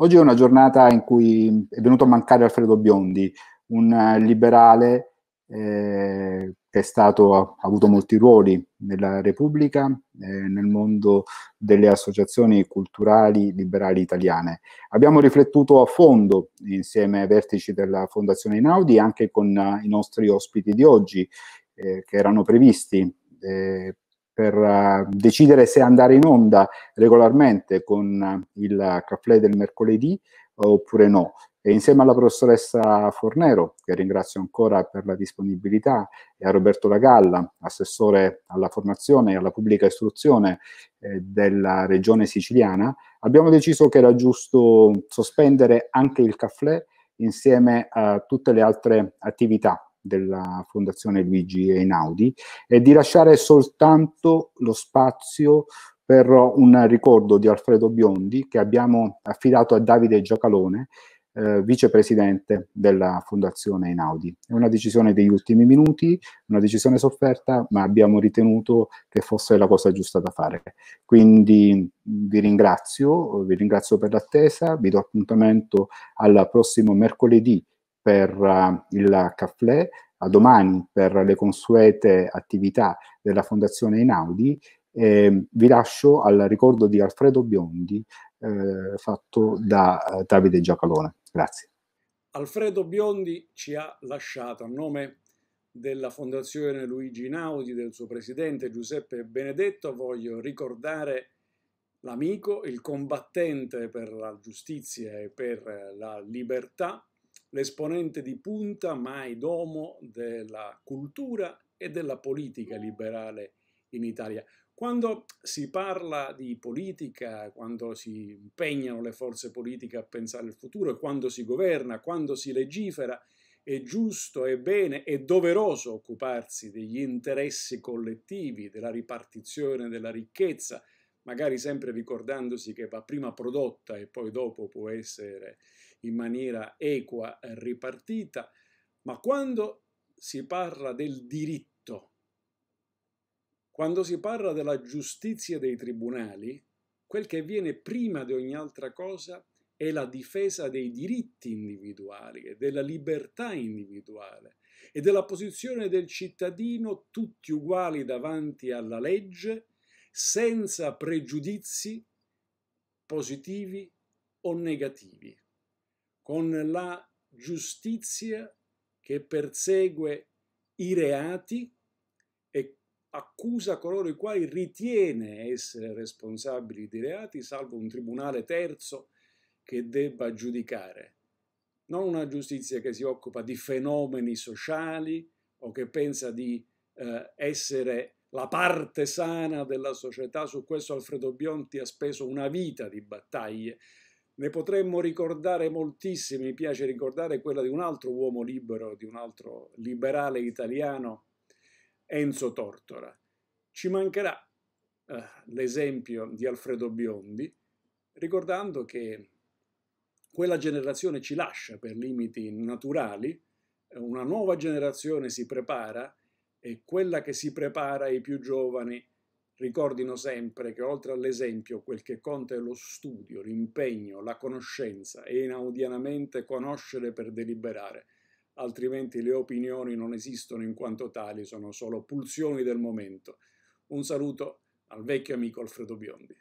Oggi è una giornata in cui è venuto a mancare Alfredo Biondi, un eh, liberale eh, che è stato, ha avuto molti ruoli nella Repubblica, eh, nel mondo delle associazioni culturali liberali italiane. Abbiamo riflettuto a fondo insieme ai vertici della Fondazione Inaudi, anche con eh, i nostri ospiti di oggi eh, che erano previsti. Eh, per uh, decidere se andare in onda regolarmente con uh, il caffè del mercoledì oppure no. E insieme alla professoressa Fornero, che ringrazio ancora per la disponibilità, e a Roberto Lagalla, assessore alla formazione e alla pubblica istruzione eh, della regione siciliana, abbiamo deciso che era giusto sospendere anche il caffè insieme a tutte le altre attività della Fondazione Luigi Einaudi e di lasciare soltanto lo spazio per un ricordo di Alfredo Biondi che abbiamo affidato a Davide Giacalone, eh, vicepresidente della Fondazione Einaudi. È una decisione degli ultimi minuti, una decisione sofferta, ma abbiamo ritenuto che fosse la cosa giusta da fare. Quindi vi ringrazio, vi ringrazio per l'attesa, vi do appuntamento al prossimo mercoledì per uh, il caffè, a domani per le consuete attività della Fondazione Einaudi. Eh, vi lascio al ricordo di Alfredo Biondi eh, fatto da eh, Davide Giacalone. Grazie. Alfredo Biondi ci ha lasciato a nome della Fondazione Luigi Naudi, del suo presidente Giuseppe Benedetto, voglio ricordare l'amico, il combattente per la giustizia e per la libertà, l'esponente di punta, mai domo, della cultura e della politica liberale in Italia. Quando si parla di politica, quando si impegnano le forze politiche a pensare al futuro, quando si governa, quando si legifera, è giusto, è bene, è doveroso occuparsi degli interessi collettivi, della ripartizione della ricchezza, magari sempre ricordandosi che va prima prodotta e poi dopo può essere in maniera equa ripartita, ma quando si parla del diritto, quando si parla della giustizia dei tribunali, quel che viene prima di ogni altra cosa è la difesa dei diritti individuali e della libertà individuale e della posizione del cittadino tutti uguali davanti alla legge senza pregiudizi positivi o negativi, con la giustizia che persegue i reati e accusa coloro i quali ritiene essere responsabili di reati, salvo un tribunale terzo che debba giudicare. Non una giustizia che si occupa di fenomeni sociali o che pensa di eh, essere la parte sana della società, su questo Alfredo Bionti ha speso una vita di battaglie. Ne potremmo ricordare moltissime, mi piace ricordare quella di un altro uomo libero, di un altro liberale italiano, Enzo Tortora. Ci mancherà eh, l'esempio di Alfredo Biondi, ricordando che quella generazione ci lascia per limiti naturali, una nuova generazione si prepara e quella che si prepara ai più giovani ricordino sempre che oltre all'esempio quel che conta è lo studio, l'impegno, la conoscenza e inaudianamente conoscere per deliberare, altrimenti le opinioni non esistono in quanto tali, sono solo pulsioni del momento. Un saluto al vecchio amico Alfredo Biondi.